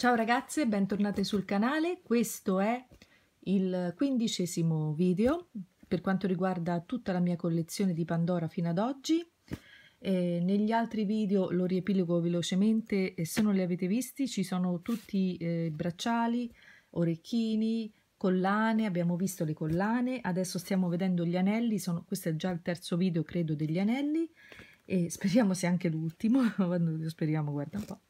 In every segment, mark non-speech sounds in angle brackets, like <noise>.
Ciao ragazze, bentornate sul canale. Questo è il quindicesimo video per quanto riguarda tutta la mia collezione di Pandora fino ad oggi. Eh, negli altri video lo riepilogo velocemente e se non li avete visti ci sono tutti eh, bracciali, orecchini, collane, abbiamo visto le collane, adesso stiamo vedendo gli anelli, sono, questo è già il terzo video credo degli anelli e speriamo sia anche l'ultimo, <laughs> speriamo guarda un po'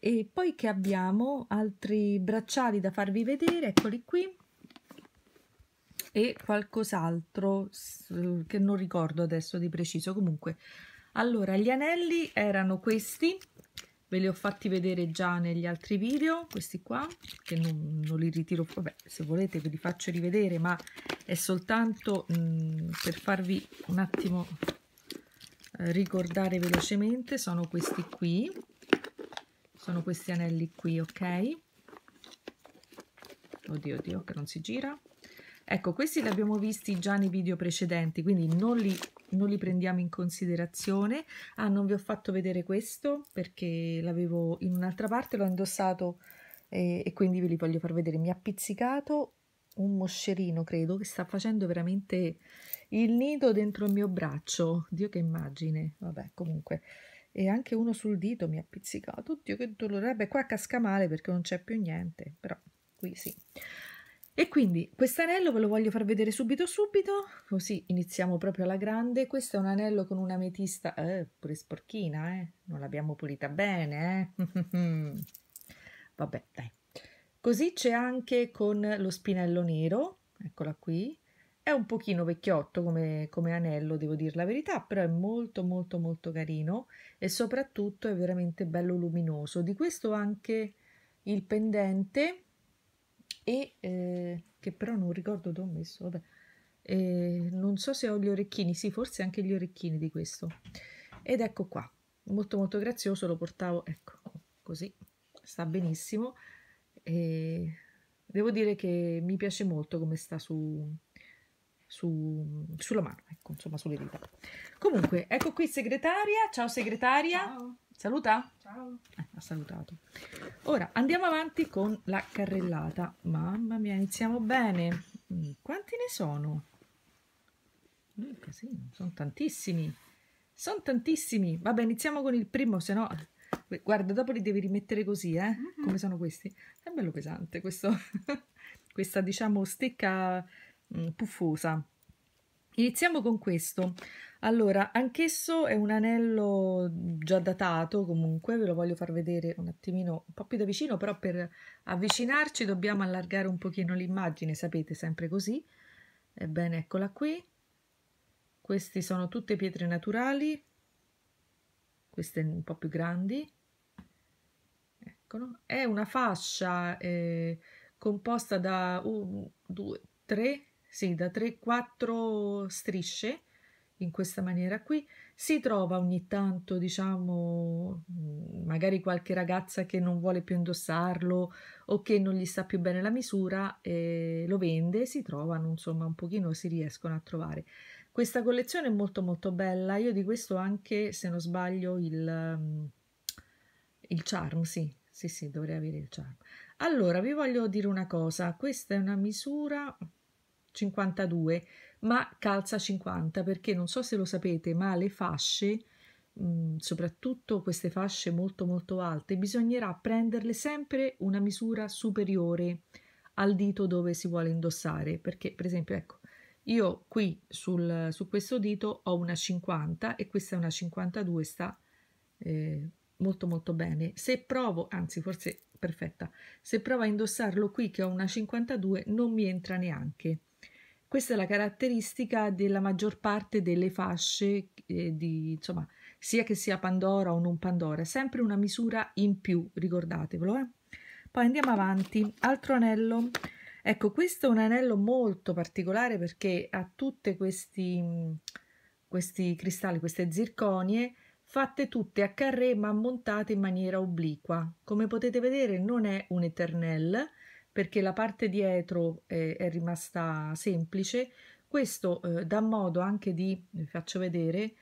e poi che abbiamo altri bracciali da farvi vedere eccoli qui e qualcos'altro che non ricordo adesso di preciso comunque allora gli anelli erano questi ve li ho fatti vedere già negli altri video questi qua che non, non li ritiro vabbè se volete ve li faccio rivedere ma è soltanto mh, mm, per farvi un attimo eh, ricordare velocemente sono questi qui sono questi anelli qui ok oddio oddio che non si gira ecco questi li abbiamo visti già nei video precedenti quindi non li, non li prendiamo in considerazione ah non vi ho fatto vedere questo perché l'avevo in un'altra parte l'ho indossato e, eh, e, quindi ve li voglio far vedere mi ha pizzicato un moscerino credo che sta facendo veramente il nido dentro il mio braccio dio che immagine vabbè comunque e anche uno sul dito mi ha pizzicato. Oddio, che dolore! Beh, qua casca male perché non c'è più niente, però qui sì. E quindi questo anello ve lo voglio far vedere subito subito, così iniziamo proprio alla grande. Questo è un anello con un'ametista, eh, pure sporchina, eh? Non l'abbiamo pulita bene, eh? <laughs> Vabbè, dai. Così c'è anche con lo spinello nero, eccola qui, è un pochino vecchiotto come, come anello, devo dire la verità, però è molto molto molto carino e soprattutto è veramente bello luminoso. Di questo anche il pendente e eh, che però non ricordo dove ho messo, vabbè. Eh, non so se ho gli orecchini, sì, forse anche gli orecchini di questo. Ed ecco qua, molto molto grazioso, lo portavo, ecco, così, sta benissimo. E devo dire che mi piace molto come sta su, su, sulla mano, ecco, insomma, sulle dita. Comunque, ecco qui segretaria. Ciao segretaria. Ciao. Saluta. Ciao. Eh, ha salutato. Ora andiamo avanti con la carrellata. Mamma mia, iniziamo bene. Mm, quanti ne sono? Un eh, casino, sono tantissimi. Sono tantissimi. Vabbè, iniziamo con il primo, se no... Eh, guarda, dopo li devi rimettere così, eh? Mm-hmm. Come sono questi. È bello pesante questo... <laughs> questa, diciamo, stecca puffosa. Mm, Iniziamo con questo. Allora, anch'esso è un anello già datato, comunque ve lo voglio far vedere un attimino un po' più da vicino, però per avvicinarci dobbiamo allargare un pochino l'immagine, sapete, sempre così. Ebbene, eccola qui. Queste sono tutte pietre naturali, queste un po' più grandi. Eccolo. È una fascia eh, composta da 1, 2, 3, sì, da 3-4 strisce in questa maniera qui. Si trova ogni tanto, diciamo, mm, magari qualche ragazza che non vuole più indossarlo o che non gli sta più bene la misura, eh, lo vende, si trovano, insomma, un pochino si riescono a trovare. Questa collezione è molto molto bella, io di questo anche, se non sbaglio, il, mm, il charm, sì, sì, sì, dovrei avere il charm. Allora, vi voglio dire una cosa, questa è una misura, 52, ma calza 50 perché non so se lo sapete, ma le fasce, mh, mm, soprattutto queste fasce molto molto alte, bisognerà prenderle sempre una misura superiore al dito dove si vuole indossare, perché per esempio ecco, io qui sul, su questo dito ho una 50 e questa è una 52, sta eh, molto molto bene. Se provo, anzi forse perfetta, se provo a indossarlo qui che ho una 52 non mi entra neanche. Questa è la caratteristica della maggior parte delle fasce, eh, di, insomma, sia che sia Pandora o non Pandora, sempre una misura in più, ricordatevelo. Eh? Poi andiamo avanti, altro anello. Ecco, questo è un anello molto particolare perché ha tutti questi, questi cristalli, queste zirconie, fatte tutte a carré ma montate in maniera obliqua. Come potete vedere non è un eternel, perché la parte dietro è, eh, è rimasta semplice, questo eh, dà modo anche di, vi faccio vedere,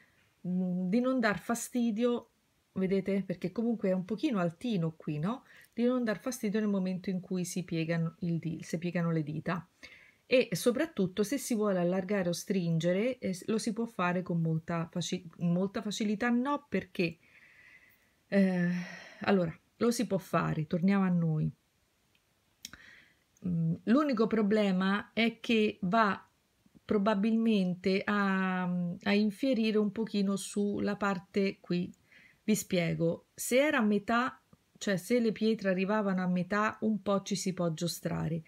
mh, mm, di non dar fastidio, vedete, perché comunque è un pochino altino qui, no? Di non dar fastidio nel momento in cui si piegano, il, si piegano le dita. E soprattutto se si vuole allargare o stringere eh, lo si può fare con molta, faci molta facilità, no perché... Eh, allora, lo si può fare, torniamo a noi. Mm, l'unico problema è che va probabilmente a, a, infierire un pochino sulla parte qui. Vi spiego, se era a metà, cioè se le pietre arrivavano a metà, un po' ci si può giostrare.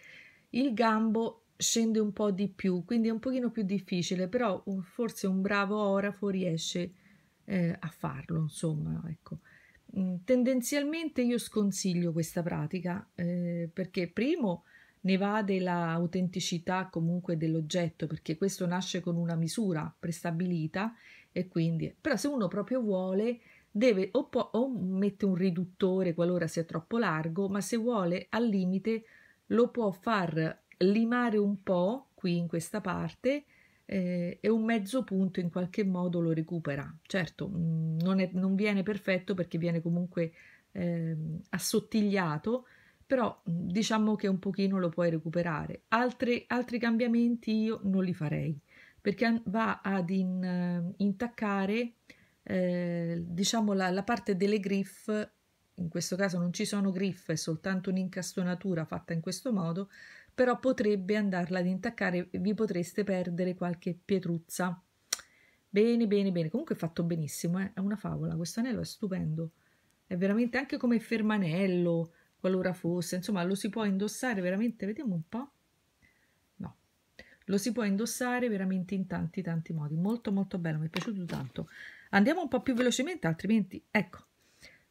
Il gambo scende un po' di più, quindi è un pochino più difficile, però un, forse un bravo orafo riesce eh, a farlo, insomma, ecco. Mm, tendenzialmente io sconsiglio questa pratica eh, perché primo ne va dell'autenticità comunque dell'oggetto, perché questo nasce con una misura prestabilita e quindi, però se uno proprio vuole, deve o, può, o mette un riduttore qualora sia troppo largo, ma se vuole al limite lo può far limare un po' qui in questa parte eh, e un mezzo punto in qualche modo lo recupera. Certo, mm, non, è, non viene perfetto perché viene comunque eh, assottigliato, però mhmm, diciamo che un pochino lo puoi recuperare. Altri, altri cambiamenti io non li farei perché va ad in, intaccare eh, diciamo la, la, parte delle griff, in questo caso non ci sono griff, è soltanto un'incastonatura fatta in questo modo, però potrebbe andarla ad intaccare, vi potreste perdere qualche pietruzza. Bene, bene, bene, comunque è fatto benissimo, eh? è una favola, questo anello è stupendo, è veramente anche come fermanello, qualora fosse, insomma lo si può indossare veramente, vediamo un po', no, lo si può indossare veramente in tanti tanti modi, molto molto bello, mi è piaciuto tanto. Andiamo un po' più velocemente, altrimenti, ecco,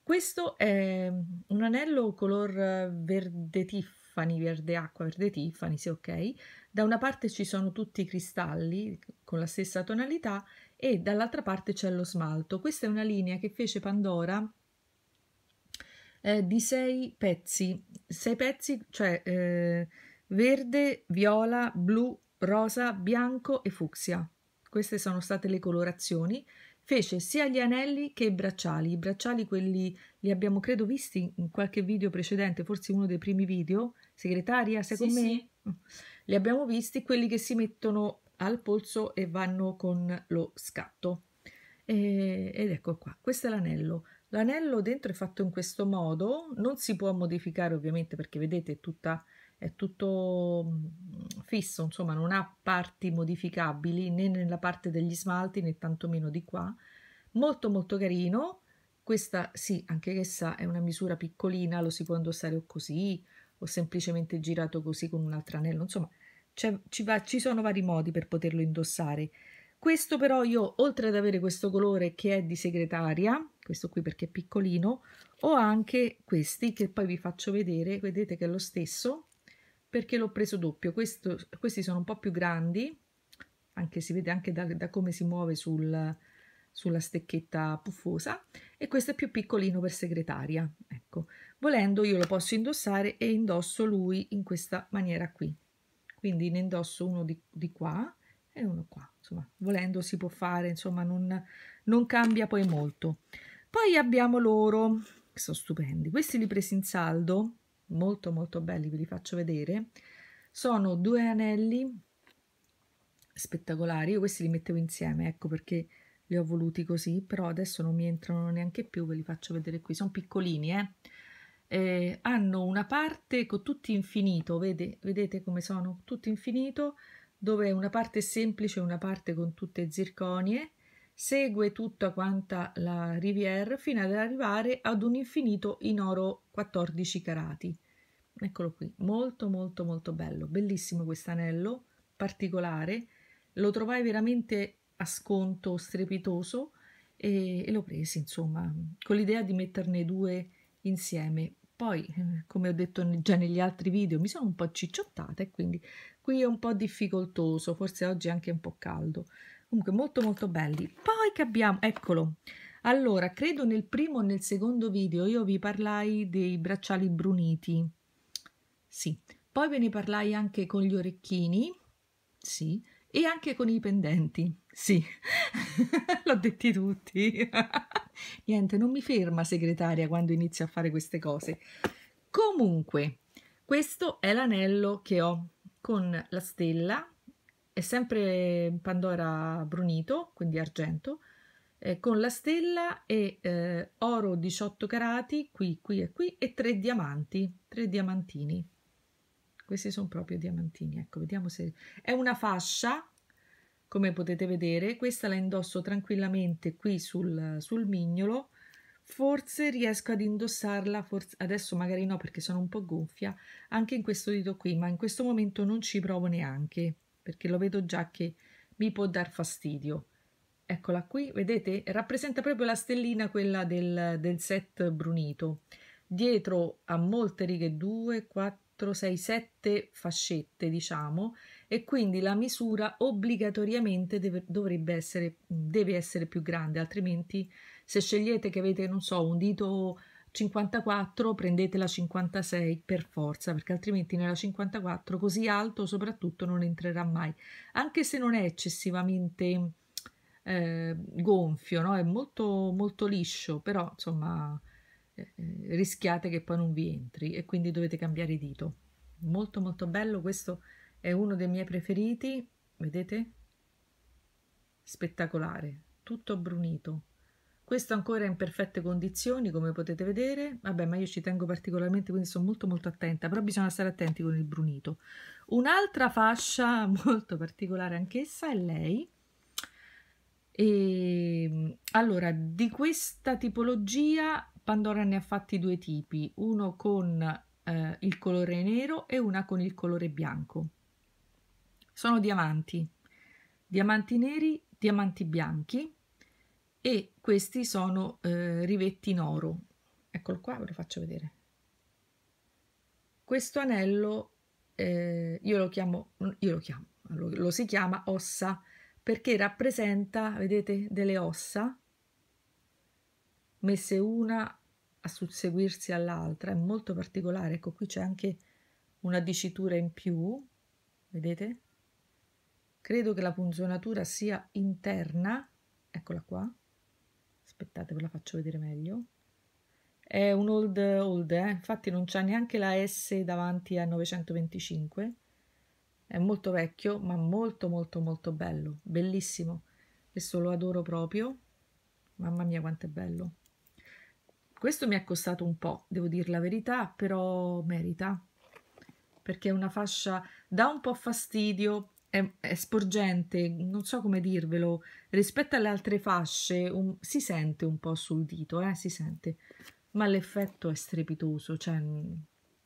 questo è mm, un anello color eh, verde Tiffany, verde acqua, verde Tiffany, sì ok, da una parte ci sono tutti i cristalli con la stessa tonalità e dall'altra parte c'è lo smalto, questa è una linea che fece Pandora eh, di sei pezzi, sei pezzi, cioè eh, verde, viola, blu, rosa, bianco e fucsia. Queste sono state le colorazioni. Fece sia gli anelli che i bracciali. I bracciali quelli li abbiamo credo visti in qualche video precedente, forse uno dei primi video. Segretaria, sei sì, con me? Sì. Mm. Li abbiamo visti quelli che si mettono al polso e vanno con lo scatto. E, eh, ed ecco qua, questo è l'anello. L'anello dentro è fatto in questo modo, non si può modificare ovviamente perché vedete è, tutta, è tutto mm, fisso, insomma non ha parti modificabili né nella parte degli smalti né tantomeno di qua. Molto molto carino, questa sì, anche essa è una misura piccolina, lo si può indossare o così o semplicemente girato così con un altro anello, insomma ci, va, ci sono vari modi per poterlo indossare. Questo però io, oltre ad avere questo colore che è di segretaria, questo qui perché è piccolino, ho anche questi che poi vi faccio vedere, vedete che è lo stesso, perché l'ho preso doppio, questo, questi sono un po' più grandi, anche si vede anche da, da come si muove sul, sulla stecchetta puffosa, e questo è più piccolino per segretaria, ecco. Volendo io lo posso indossare e indosso lui in questa maniera qui, quindi ne indosso uno di, di qua e uno qua, insomma, volendo si può fare, insomma, non, non cambia poi molto. Poi abbiamo loro, che sono stupendi. Questi li presi in saldo, molto molto belli, ve li faccio vedere. Sono due anelli spettacolari, io questi li mettevo insieme, ecco perché li ho voluti così, però adesso non mi entrano neanche più, ve li faccio vedere qui, sono piccolini, eh? Eh, hanno una parte con tutto infinito, vede, vedete come sono tutto infinito, dove una parte semplice, una parte con tutte zirconie, segue tutta quanta la Rivière fino ad arrivare ad un infinito in oro 14 carati. Eccolo qui, molto molto molto bello, bellissimo questo anello, particolare, lo trovai veramente a sconto strepitoso e, e l'ho preso insomma con l'idea di metterne due insieme poi, eh, come ho detto già negli altri video, mi sono un po' cicciottata e quindi qui è un po' difficoltoso, forse oggi è anche un po' caldo comunque molto molto belli poi che abbiamo eccolo allora credo nel primo o nel secondo video io vi parlai dei bracciali bruniti sì poi ve ne parlai anche con gli orecchini sì e anche con i pendenti sì <laughs> l'ho detti tutti <laughs> niente non mi ferma segretaria quando inizio a fare queste cose comunque questo è l'anello che ho con la stella è sempre Pandora brunito, quindi argento, eh, con la stella e eh, oro 18 carati qui, qui e qui e tre diamanti, tre diamantini. Questi sono proprio diamantini, ecco, vediamo se... È una fascia, come potete vedere, questa la indosso tranquillamente qui sul, sul mignolo, forse riesco ad indossarla, forse... adesso magari no perché sono un po' gonfia, anche in questo dito qui, ma in questo momento non ci provo neanche perché lo vedo già che mi può dar fastidio. Eccola qui, vedete? Rappresenta proprio la stellina quella del, del set brunito. Dietro ha molte righe 2, 4, 6, 7 fascette, diciamo, e quindi la misura obbligatoriamente deve, dovrebbe essere, deve essere più grande, altrimenti se scegliete che avete, non so, un dito 54 prendete la 56 per forza perché altrimenti nella 54 così alto soprattutto non entrerà mai anche se non è eccessivamente eh, gonfio no? è molto molto liscio però insomma eh, eh rischiate che poi non vi entri e quindi dovete cambiare dito molto molto bello questo è uno dei miei preferiti vedete spettacolare tutto brunito questo ancora in perfette condizioni, come potete vedere. Vabbè, ma io ci tengo particolarmente, quindi sono molto molto attenta, però bisogna stare attenti con il brunito. Un'altra fascia <laughs> molto particolare anch'essa è lei. E, ehm, allora, di questa tipologia Pandora ne ha fatti due tipi, uno con eh, il colore nero e una con il colore bianco. Sono diamanti, diamanti neri, diamanti bianchi e questi sono eh, rivetti in oro. Eccolo qua, ve lo faccio vedere. Questo anello eh, io lo chiamo, io lo, chiamo lo, lo si chiama ossa perché rappresenta, vedete, delle ossa messe una a susseguirsi all'altra, è molto particolare, ecco qui c'è anche una dicitura in più, vedete? Credo che la punzonatura sia interna, eccola qua, aspettate ve la faccio vedere meglio è un old old eh? infatti non c'è neanche la S davanti a 925 è molto vecchio ma molto molto molto bello bellissimo questo lo adoro proprio mamma mia quanto è bello questo mi è costato un po', devo dire la verità, però merita, perché è una fascia, dà un po' fastidio, è, è sporgente, non so come dirvelo, rispetto alle altre fasce un, si sente un po' sul dito, eh, si sente, ma l'effetto è strepitoso, cioè mm,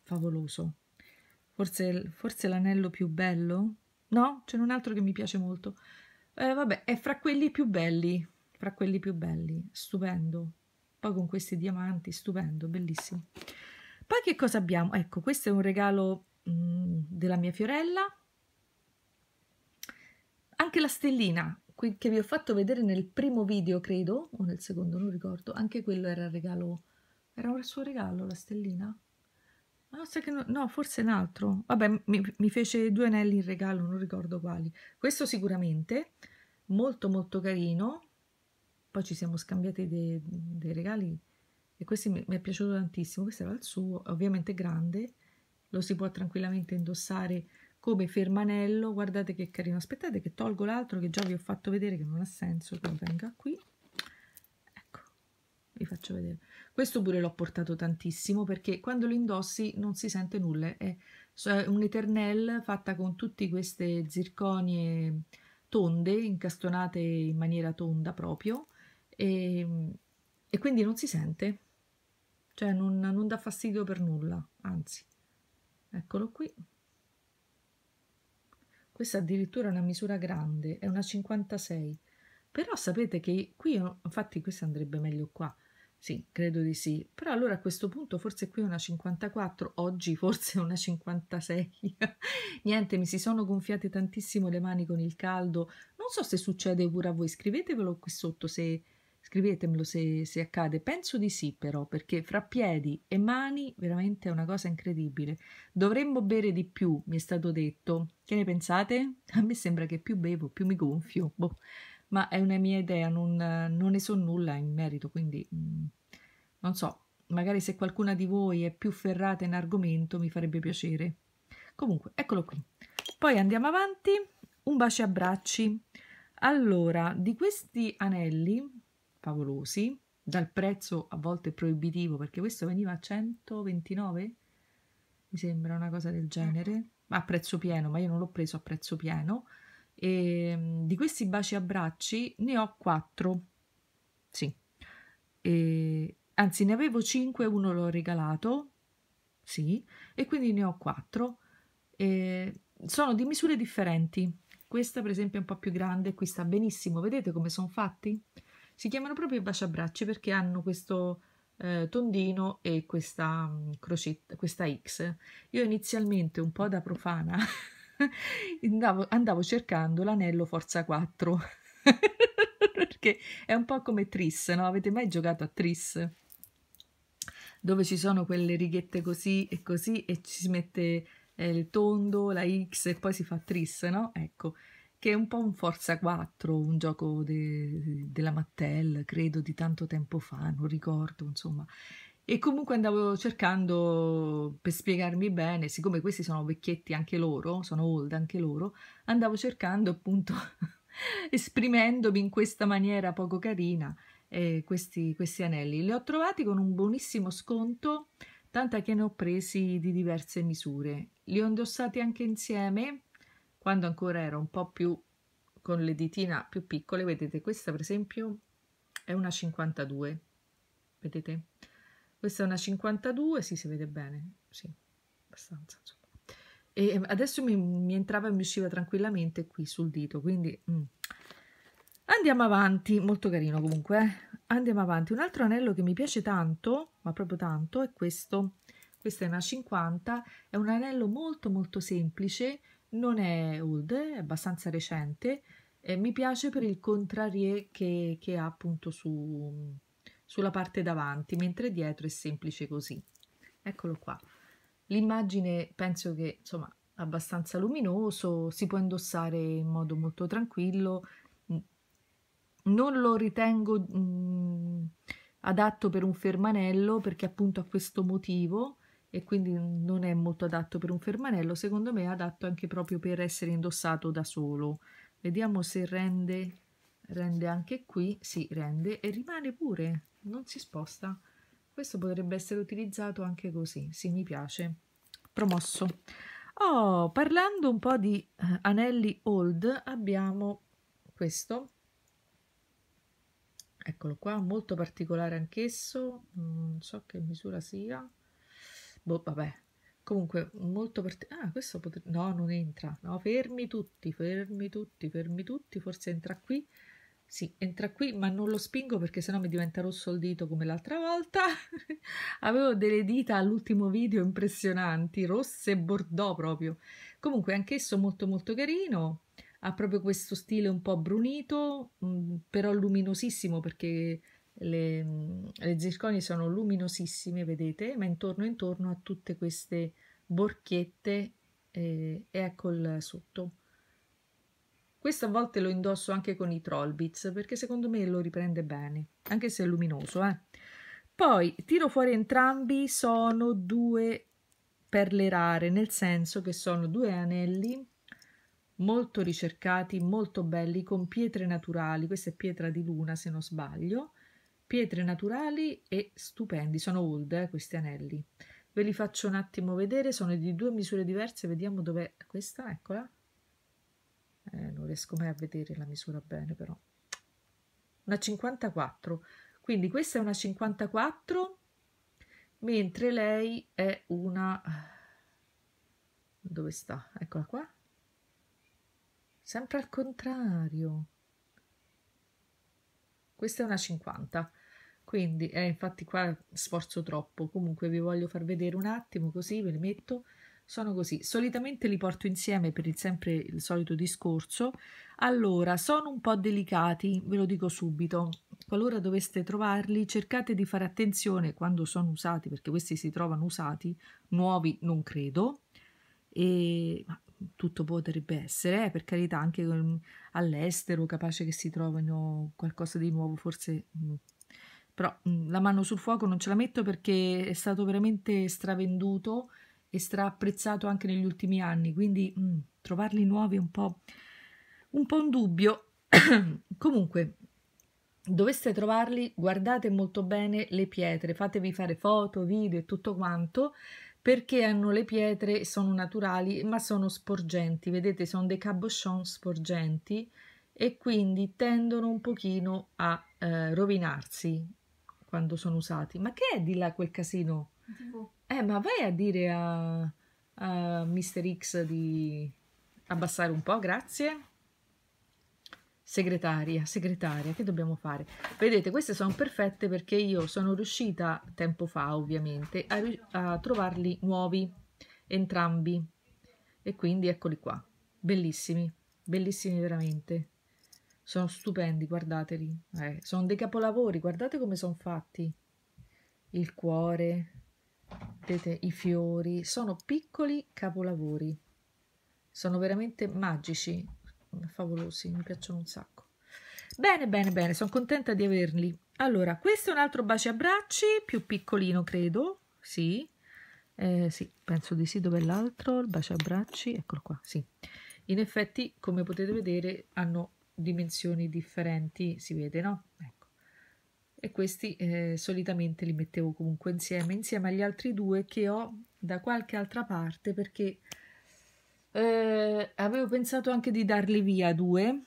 favoloso. Forse, forse l'anello più bello? No? C'è un altro che mi piace molto. Eh, vabbè, è fra quelli più belli, fra quelli più belli, stupendo. Poi con questi diamanti, stupendo, bellissimo. Poi che cosa abbiamo? Ecco, questo è un regalo mh, mm, della mia fiorella, anche la stellina che vi ho fatto vedere nel primo video, credo, o nel secondo, non ricordo, anche quello era il regalo. Era un suo regalo la stellina? No, ah, no, no forse un altro. Vabbè, mi, mi fece due anelli in regalo, non ricordo quali. Questo sicuramente, molto molto carino. Poi ci siamo scambiati dei, dei regali e questo mi, mi, è piaciuto tantissimo. Questo era il suo, ovviamente grande, lo si può tranquillamente indossare come fermanello guardate che carino aspettate che tolgo l'altro che già vi ho fatto vedere che non ha senso che venga qui ecco vi faccio vedere questo pure l'ho portato tantissimo perché quando lo indossi non si sente nulla è un eternel fatta con tutte queste zirconie tonde incastonate in maniera tonda proprio e, ehm, e quindi non si sente cioè non, non dà fastidio per nulla anzi eccolo qui questa addirittura è una misura grande, è una 56. Però sapete che qui, infatti questa andrebbe meglio qua. Sì, credo di sì. Però allora a questo punto forse qui è una 54, oggi forse è una 56. <laughs> Niente, mi si sono gonfiate tantissimo le mani con il caldo. Non so se succede pure a voi, scrivetevelo qui sotto se Scrivetemelo se, se, accade. Penso di sì, però, perché fra piedi e mani veramente è una cosa incredibile. Dovremmo bere di più, mi è stato detto. Che ne pensate? A me sembra che più bevo, più mi gonfio. Boh. Ma è una mia idea, non, non ne so nulla in merito, quindi mh, mm, non so. Magari se qualcuna di voi è più ferrata in argomento mi farebbe piacere. Comunque, eccolo qui. Poi andiamo avanti. Un bacio e abbracci. Allora, di questi anelli favolosi, dal prezzo a volte proibitivo, perché questo veniva a 129, mi sembra una cosa del genere, a prezzo pieno, ma io non l'ho preso a prezzo pieno. E ehm, di questi baci e abbracci ne ho 4, sì, e, anzi ne avevo 5, uno l'ho regalato, sì, e quindi ne ho 4. E sono di misure differenti. Questa per esempio è un po' più grande, qui sta benissimo, vedete come sono fatti? Si chiamano proprio i baciabracci perché hanno questo eh, tondino e questa mm, crocetta, questa X. Io inizialmente un po' da profana <laughs> andavo, andavo cercando l'anello Forza 4 <laughs> perché è un po' come Tris, no? Avete mai giocato a Tris? Dove ci sono quelle righette così e così e ci si mette eh, il tondo, la X e poi si fa Tris, no? Ecco, che è un po' un Forza 4, un gioco de, della Mattel, credo di tanto tempo fa, non ricordo, insomma. E comunque andavo cercando, per spiegarmi bene, siccome questi sono vecchietti anche loro, sono old anche loro, andavo cercando appunto, <laughs> esprimendomi in questa maniera poco carina, eh, questi, questi anelli. Li ho trovati con un buonissimo sconto, tanto che ne ho presi di diverse misure. Li ho indossati anche insieme quando ancora era un po' più con le ditina più piccole, vedete questa per esempio è una 52, vedete? Questa è una 52, sì, si vede bene, sì, abbastanza, insomma. E adesso mi, mi entrava e mi usciva tranquillamente qui sul dito, quindi... Mm. Andiamo avanti, molto carino comunque, eh? andiamo avanti. Un altro anello che mi piace tanto, ma proprio tanto, è questo. Questa è una 50, è un anello molto molto semplice, non è old, è abbastanza recente. e mi piace per il contrarie che, che ha appunto su, sulla parte davanti, mentre dietro è semplice così. Eccolo qua. L'immagine penso che insomma abbastanza luminoso, si può indossare in modo molto tranquillo. Non lo ritengo mh, mm, adatto per un fermanello perché appunto ha questo motivo e quindi non è molto adatto per un fermanello, secondo me è adatto anche proprio per essere indossato da solo. Vediamo se rende, rende anche qui, sì, rende e rimane pure, non si sposta. Questo potrebbe essere utilizzato anche così, sì mi piace. Promosso. Oh, parlando un po' di eh, anelli old, abbiamo questo. Eccolo qua, molto particolare anch'esso, mm, non so che misura sia, Boh, vabbè. Comunque, molto per... Ah, questo potrebbe... No, non entra. No, fermi tutti, fermi tutti, fermi tutti. Forse entra qui. Sì, entra qui, ma non lo spingo perché sennò mi diventa rosso il dito come l'altra volta. <laughs> Avevo delle dita all'ultimo video impressionanti, rosse e bordeaux proprio. Comunque, anch'esso molto molto carino. Ha proprio questo stile un po' brunito, mh, mm, però luminosissimo perché le, le zirconie sono luminosissime, vedete, ma intorno intorno a tutte queste borchiette eh, e ecco il sotto. Questo a volte lo indosso anche con i Trollbits perché secondo me lo riprende bene, anche se è luminoso. Eh. Poi tiro fuori entrambi, sono due perle rare, nel senso che sono due anelli molto ricercati, molto belli, con pietre naturali, questa è pietra di luna se non sbaglio, pietre naturali e stupendi, sono old eh, questi anelli. Ve li faccio un attimo vedere, sono di due misure diverse, vediamo dov'è questa, eccola. Eh, non riesco mai a vedere la misura bene però. Una 54, quindi questa è una 54, mentre lei è una... dove sta? Eccola qua. Sempre al contrario questa è una 50 quindi eh, infatti qua sforzo troppo comunque vi voglio far vedere un attimo così ve li metto sono così solitamente li porto insieme per il sempre il solito discorso allora sono un po' delicati ve lo dico subito qualora doveste trovarli cercate di fare attenzione quando sono usati perché questi si trovano usati nuovi non credo e ma, tutto potrebbe essere, eh, per carità, anche all'estero, capace che si trovino qualcosa di nuovo, forse mh, mm, però mm, la mano sul fuoco non ce la metto perché è stato veramente stravenduto e straapprezzato anche negli ultimi anni, quindi mh, mm, trovarli nuovi è un po' un, po un dubbio. <clears throat> Comunque, doveste trovarli, guardate molto bene le pietre, fatevi fare foto, video e tutto quanto, perché hanno le pietre, sono naturali, ma sono sporgenti, vedete, sono dei cabochon sporgenti e quindi tendono un pochino a eh, rovinarsi quando sono usati. Ma che è di là quel casino? TV. Eh, ma vai a dire a, a Mr. X di abbassare un po', grazie. Segretaria, segretaria, che dobbiamo fare? Vedete, queste sono perfette perché io sono riuscita, tempo fa ovviamente, a, a trovarli nuovi, entrambi. E quindi eccoli qua, bellissimi, bellissimi veramente. Sono stupendi, guardateli. Eh, sono dei capolavori, guardate come sono fatti. Il cuore, vedete, i fiori, sono piccoli capolavori. Sono veramente magici, favolosi, mi piacciono un sacco. Bene, bene, bene, sono contenta di averli. Allora, questo è un altro bacio a bracci, più piccolino credo, sì. Eh, sì, penso di sì, dov'è l'altro? Il bacio a bracci, eccolo qua, sì. In effetti, come potete vedere, hanno dimensioni differenti, si vede, no? Ecco. E questi eh, solitamente li mettevo comunque insieme, insieme agli altri due che ho da qualche altra parte perché eh, avevo pensato anche di darli via due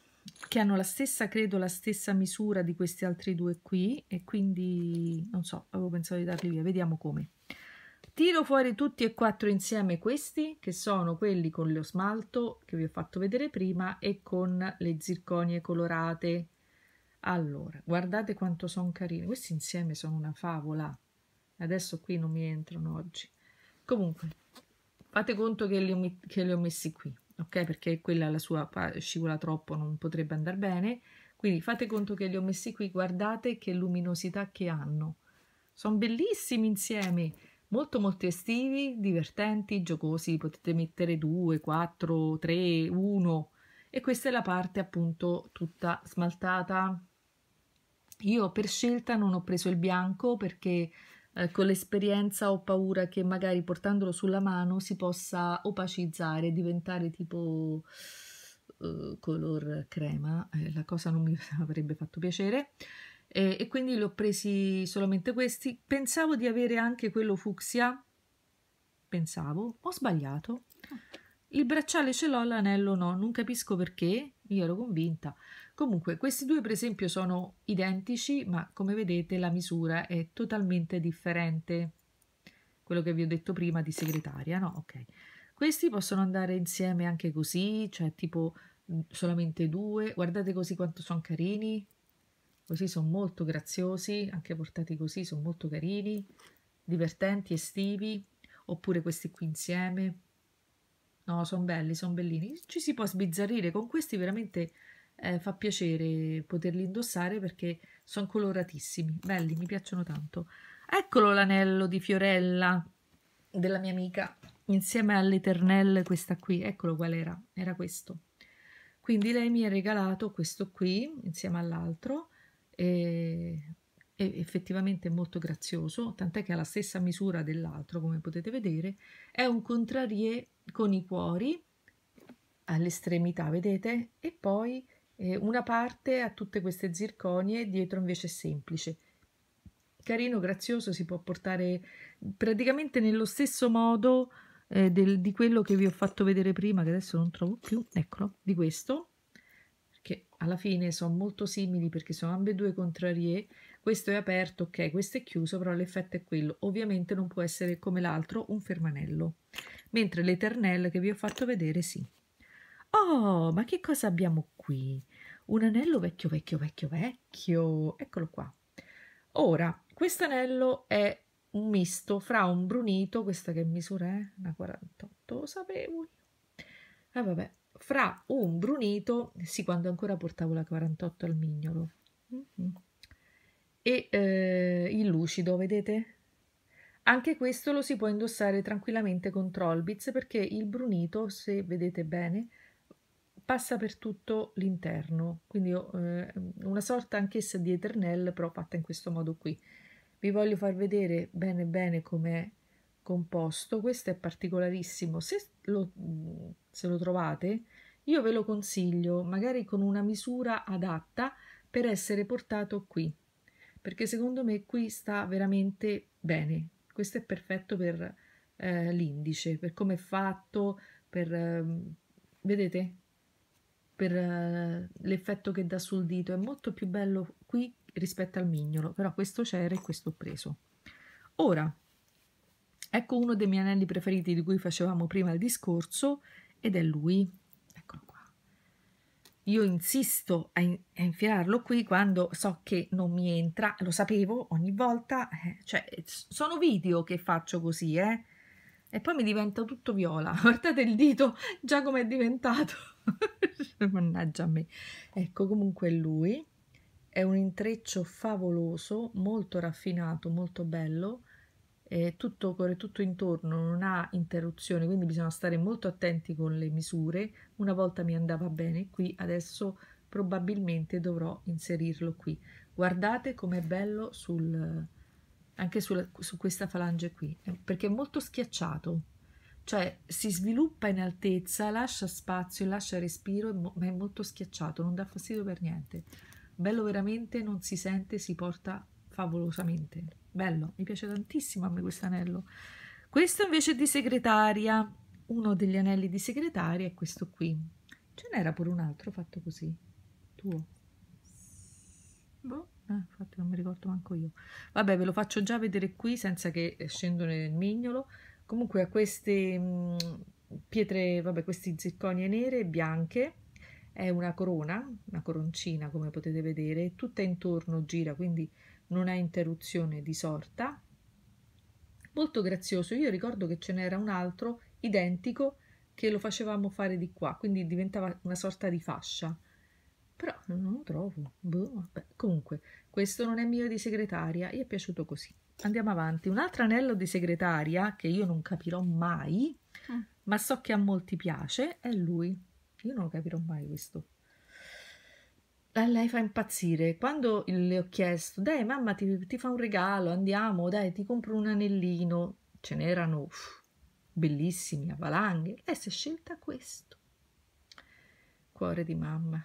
che hanno la stessa, credo, la stessa misura di questi altri due qui e quindi, non so, avevo pensato di darli via, vediamo come. Tiro fuori tutti e quattro insieme questi, che sono quelli con lo smalto che vi ho fatto vedere prima e con le zirconie colorate. Allora, guardate quanto sono carini. Questi insieme sono una favola. Adesso qui non mi entrano oggi. Comunque, fate conto che li ho, che li ho messi qui, ok? Perché quella la sua scivola troppo, non potrebbe andare bene. Quindi fate conto che li ho messi qui. Guardate che luminosità che hanno. Sono bellissimi insieme molto molto estivi, divertenti, giocosi, potete mettere 2, 4, 3, 1 e questa è la parte appunto tutta smaltata. Io per scelta non ho preso il bianco perché eh, con l'esperienza ho paura che magari portandolo sulla mano si possa opacizzare, diventare tipo eh, color crema, eh, la cosa non mi <laughs> avrebbe fatto piacere eh, e quindi li ho presi solamente questi. Pensavo di avere anche quello fucsia, pensavo, ho sbagliato. Ah. Il bracciale ce l'ho, l'anello no, non capisco perché, io ero convinta. Comunque, questi due per esempio sono identici, ma come vedete la misura è totalmente differente. Quello che vi ho detto prima di segretaria, no? Ok. Questi possono andare insieme anche così, cioè tipo mm, solamente due. Guardate così quanto sono carini così sono molto graziosi, anche portati così sono molto carini, divertenti, estivi, oppure questi qui insieme. No, sono belli, sono bellini. Ci si può sbizzarrire, con questi veramente eh, fa piacere poterli indossare perché sono coloratissimi, belli, mi piacciono tanto. Eccolo l'anello di Fiorella, della mia amica, insieme alle questa qui, eccolo qual era, era questo. Quindi lei mi ha regalato questo qui, insieme all'altro, e, è effettivamente molto grazioso, tant'è che ha la stessa misura dell'altro, come potete vedere, è un contrarier con i cuori all'estremità, vedete? E poi eh, una parte a tutte queste zirconie, dietro invece è semplice. Carino, grazioso, si può portare praticamente nello stesso modo eh, del, di quello che vi ho fatto vedere prima, che adesso non trovo più, eccolo, di questo, che alla fine sono molto simili perché sono ambedue contrarie, questo è aperto, ok, questo è chiuso, però l'effetto è quello. Ovviamente non può essere come l'altro un fermanello, mentre l'Eternel che vi ho fatto vedere sì. Oh, ma che cosa abbiamo qui? Un anello vecchio, vecchio, vecchio, vecchio. Eccolo qua. Ora, questo anello è un misto fra un brunito, questa che misura è? Una 48, lo sapevo io. Eh vabbè, fra un brunito, sì, quando ancora portavo la 48 al mignolo, mm-hmm. e eh, il lucido, vedete? Anche questo lo si può indossare tranquillamente con Trollbits perché il brunito, se vedete bene, passa per tutto l'interno, quindi eh, una sorta anch'essa di Eternel però fatta in questo modo qui. Vi voglio far vedere bene bene com'è composto, questo è particolarissimo, se lo, se lo trovate io ve lo consiglio, magari con una misura adatta per essere portato qui, perché secondo me qui sta veramente bene, questo è perfetto per eh, l'indice, per come è fatto, per, eh, vedete, per eh, l'effetto che dà sul dito, è molto più bello qui rispetto al mignolo, però questo c'era e questo ho preso. Ora, Ecco uno dei miei anelli preferiti di cui facevamo prima il discorso ed è lui. Eccolo qua. Io insisto a, in a infilarlo qui quando so che non mi entra, lo sapevo ogni volta, eh, cioè sono video che faccio così, eh. E poi mi diventa tutto viola. <laughs> Guardate il dito, già come è diventato. <laughs> Mannaggia a me. Ecco, comunque lui è un intreccio favoloso, molto raffinato, molto bello eh, tutto, tutto intorno non ha interruzioni, quindi bisogna stare molto attenti con le misure. Una volta mi andava bene qui, adesso probabilmente dovrò inserirlo qui. Guardate com'è bello sul, anche sulla, su questa falange qui, eh, perché è molto schiacciato, cioè si sviluppa in altezza, lascia spazio, lascia respiro, ma è molto schiacciato, non dà fastidio per niente. Bello veramente, non si sente, si porta favolosamente bello, mi piace tantissimo a me questo anello. Questo invece è di segretaria, uno degli anelli di segretaria è questo qui. Ce n'era pure un altro fatto così, tuo. Boh, eh, infatti non mi ricordo manco io. Vabbè, ve lo faccio già vedere qui senza che scendo nel mignolo. Comunque ha queste mh, mm, pietre, vabbè, queste zirconie nere e bianche, è una corona, una coroncina come potete vedere, tutta intorno gira, quindi non ha interruzione di sorta. Molto grazioso, io ricordo che ce n'era un altro identico che lo facevamo fare di qua, quindi diventava una sorta di fascia. Però non lo trovo. Boh, Comunque, questo non è mio di segretaria e è piaciuto così. Andiamo avanti. Un altro anello di segretaria che io non capirò mai, mm. ma so che a molti piace, è lui. Io non lo capirò mai questo. A lei fa impazzire. Quando le ho chiesto, dai mamma ti, ti fa un regalo, andiamo, dai ti compro un anellino, ce n'erano uff, bellissimi a valanghe, lei si è scelta questo. Cuore di mamma.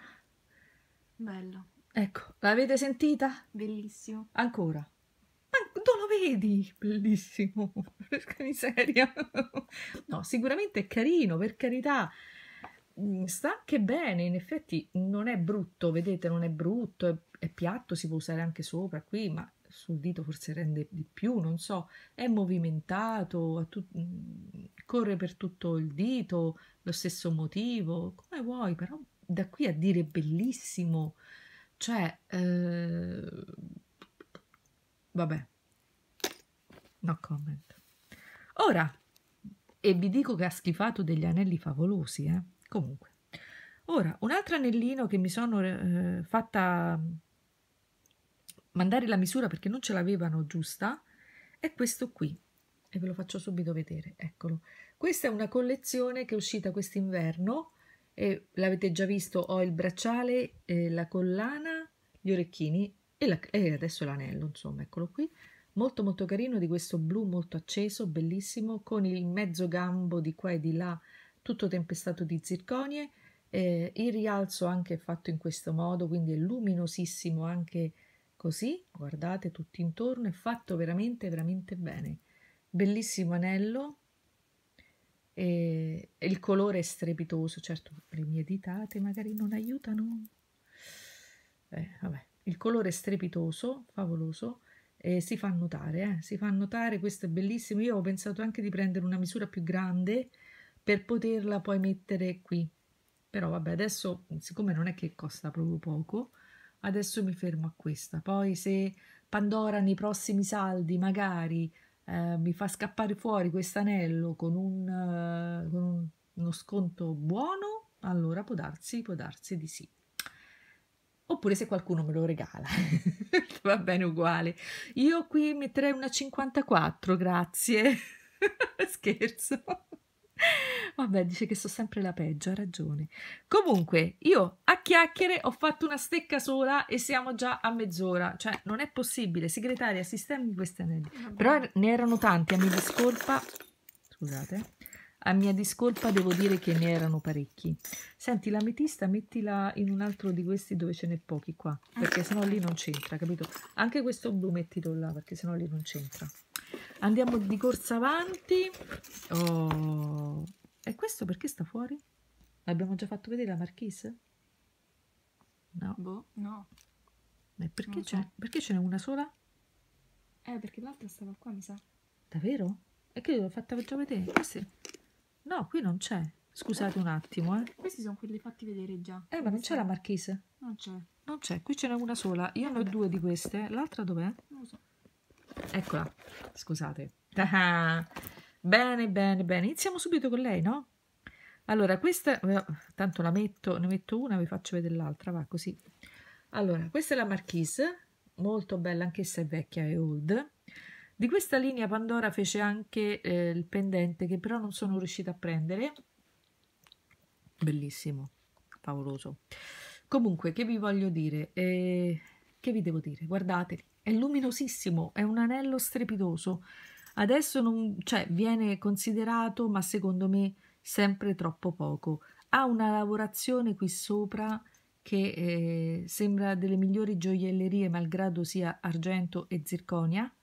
Bello. Ecco, l'avete sentita? Bellissimo. Ancora. Ma non lo vedi? Bellissimo. <laughs> Porca miseria. <laughs> No, sicuramente è carino, per carità. Mhmm, sta anche bene, in effetti non è brutto, vedete, non è brutto, è, è, piatto, si può usare anche sopra qui, ma sul dito forse rende di più, non so, è movimentato, tut- mhmm, corre per tutto il dito, lo stesso motivo, come vuoi, però da qui a dire bellissimo, cioè, eh, vabbè, no comment. Ora, e vi dico che ha schifato degli anelli favolosi, eh. Comunque, ora un altro anellino che mi sono eh, fatta mandare la misura perché non ce l'avevano giusta è questo qui e ve lo faccio subito vedere. Eccolo. Questa è una collezione che è uscita quest'inverno e l'avete già visto. Ho il bracciale, eh, la collana, gli orecchini e, la, e adesso l'anello. Insomma, eccolo qui molto molto carino di questo blu molto acceso, bellissimo, con il mezzo gambo di qua e di là tutto tempestato di zirconie, eh, il rialzo anche fatto in questo modo, quindi è luminosissimo anche così, guardate tutto intorno, è fatto veramente veramente bene. Bellissimo anello, e il colore è strepitoso, certo le mie ditate magari non aiutano. Eh, vabbè. Il colore è strepitoso, favoloso, eh, si fa notare, eh? si fa notare, questo è bellissimo. Io ho pensato anche di prendere una misura più grande per poterla poi mettere qui. Però vabbè, adesso siccome non è che costa proprio poco, adesso mi fermo a questa. Poi se Pandora nei prossimi saldi magari eh, mi fa scappare fuori quest'anello con, un, eh, con un, uno sconto buono, allora può darsi, può darsi di sì oppure se qualcuno me lo regala. <laughs> Va bene uguale. Io qui metterei una 54, grazie. <laughs> Scherzo. Vabbè, dice che sono sempre la peggio, ha ragione. Comunque, io a chiacchiere ho fatto una stecca sola e siamo già a mezz'ora. Cioè, non è possibile. Segretaria, sistemi questi anelli. Però er-, ne erano tanti, a mia discolpa. Scusate. A mia discolpa devo dire che ne erano parecchi. Senti, l'ametista mettila in un altro di questi dove ce n'è pochi qua, perché sennò lì non c'entra, capito? Anche questo blu mettilo là, perché sennò lì non c'entra. Andiamo di corsa avanti. Oh. E questo perché sta fuori? L'abbiamo già fatto vedere la marchise? No. Boh, no. Ma perché, so. perché ce n'è una sola? Eh, perché l'altra stava qua, mi sa. Davvero? E che l'ho fatta già vedere? Eh sì. No, qui non c'è. Scusate un attimo, eh. Questi sono quelli fatti vedere già. Eh, ma non c'è la Marchese? Non c'è. Non c'è, qui ce n'è una sola. Io ne ho due di queste. L'altra dov'è? Non lo so. Eccola. Scusate. <laughs> bene, bene, bene. Iniziamo subito con lei, no? Allora, questa... Eh, tanto la metto, ne metto una, vi faccio vedere l'altra, va così. Allora, questa è la Marchese. Molto bella, anch'essa è vecchia e old di questa linea Pandora fece anche eh, il pendente che però non sono riuscita a prendere. Bellissimo, favoloso. Comunque, che vi voglio dire? Eh, che vi devo dire? Guardateli, è luminosissimo, è un anello strepitoso. Adesso non, cioè, viene considerato, ma secondo me sempre troppo poco. Ha una lavorazione qui sopra che eh, sembra delle migliori gioiellerie, malgrado sia argento e zirconia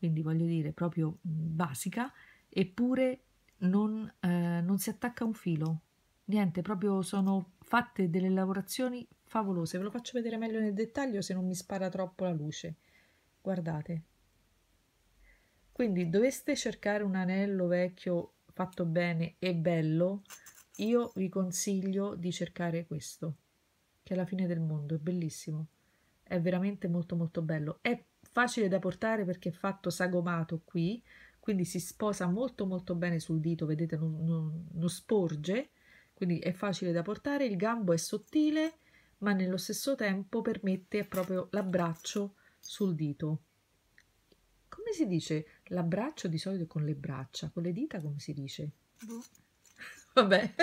quindi voglio dire proprio mhmm, basica, eppure non, eh, non si attacca un filo, niente, proprio sono fatte delle lavorazioni favolose, ve lo faccio vedere meglio nel dettaglio se non mi spara troppo la luce, guardate. Quindi doveste cercare un anello vecchio fatto bene e bello, io vi consiglio di cercare questo, che è la fine del mondo, è bellissimo, è veramente molto molto bello, è facile da portare perché è fatto sagomato qui, quindi si sposa molto molto bene sul dito, vedete non, non, non sporge, quindi è facile da portare, il gambo è sottile ma nello stesso tempo permette proprio l'abbraccio sul dito. Come si dice l'abbraccio di solito con le braccia, con le dita come si dice? Boh. <laughs> Vabbè.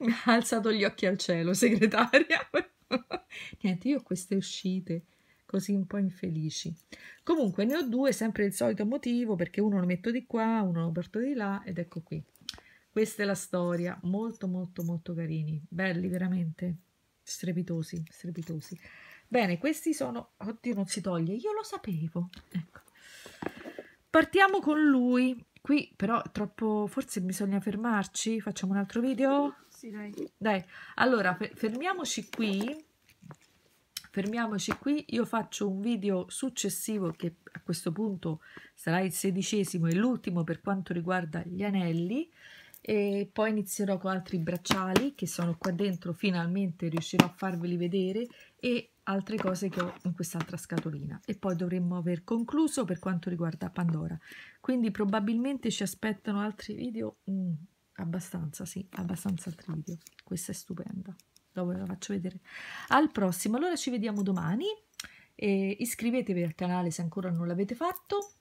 Mi ha alzato gli occhi al cielo, segretaria. <laughs> <laughs> niente io ho queste uscite così un po' infelici comunque ne ho due sempre il solito motivo perché uno lo metto di qua uno lo porto di là ed ecco qui questa è la storia molto molto molto carini belli veramente strepitosi strepitosi bene questi sono oddio non si toglie io lo sapevo ecco partiamo con lui qui però troppo forse bisogna fermarci facciamo un altro video sì, dai. dai allora fermiamoci qui fermiamoci qui, io faccio un video successivo che a questo punto sarà il sedicesimo e l'ultimo per quanto riguarda gli anelli e poi inizierò con altri bracciali che sono qua dentro, finalmente riuscirò a farveli vedere e altre cose che ho in quest'altra scatolina e poi dovremmo aver concluso per quanto riguarda Pandora. Quindi probabilmente ci aspettano altri video, mm, abbastanza sì, abbastanza altri video, questa è stupenda dopo ve la faccio vedere. Al prossimo, allora ci vediamo domani. E iscrivetevi al canale se ancora non l'avete fatto,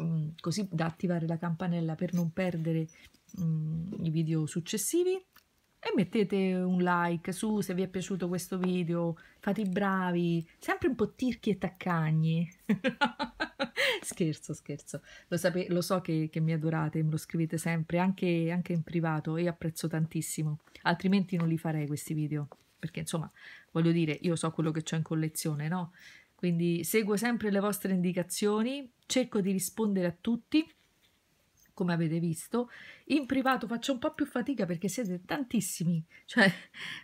mm, così da attivare la campanella per non perdere mm, i video successivi e mettete un like su se vi è piaciuto questo video, fate i bravi, sempre un po' tirchi e taccagni. <laughs> scherzo, scherzo, lo, lo so che, che, mi adorate, me lo scrivete sempre, anche, anche in privato e apprezzo tantissimo, altrimenti non li farei questi video, perché insomma, voglio dire, io so quello che ho in collezione, no? Quindi seguo sempre le vostre indicazioni, cerco di rispondere a tutti come avete visto, in privato faccio un po' più fatica perché siete tantissimi, <laughs> cioè,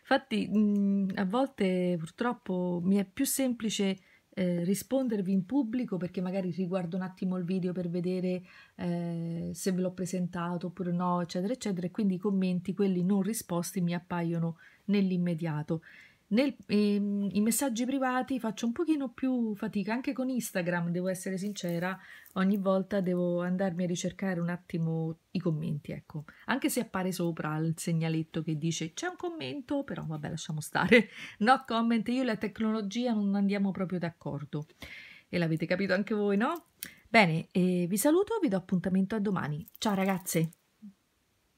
infatti mh, a volte purtroppo mi è più semplice eh, rispondervi in pubblico perché magari riguardo un attimo il video per vedere eh, se ve l'ho presentato oppure no, eccetera, eccetera, e quindi i commenti, quelli non risposti, mi appaiono nell'immediato. Nel, ehm, I messaggi privati faccio un pochino più fatica, anche con Instagram devo essere sincera, ogni volta devo andarmi a ricercare un attimo i commenti, ecco, anche se appare sopra il segnaletto che dice c'è un commento, però vabbè lasciamo stare, <laughs> no comment, io e la tecnologia non andiamo proprio d'accordo e l'avete capito anche voi, no? Bene, eh, vi saluto, vi do appuntamento a domani, ciao ragazze!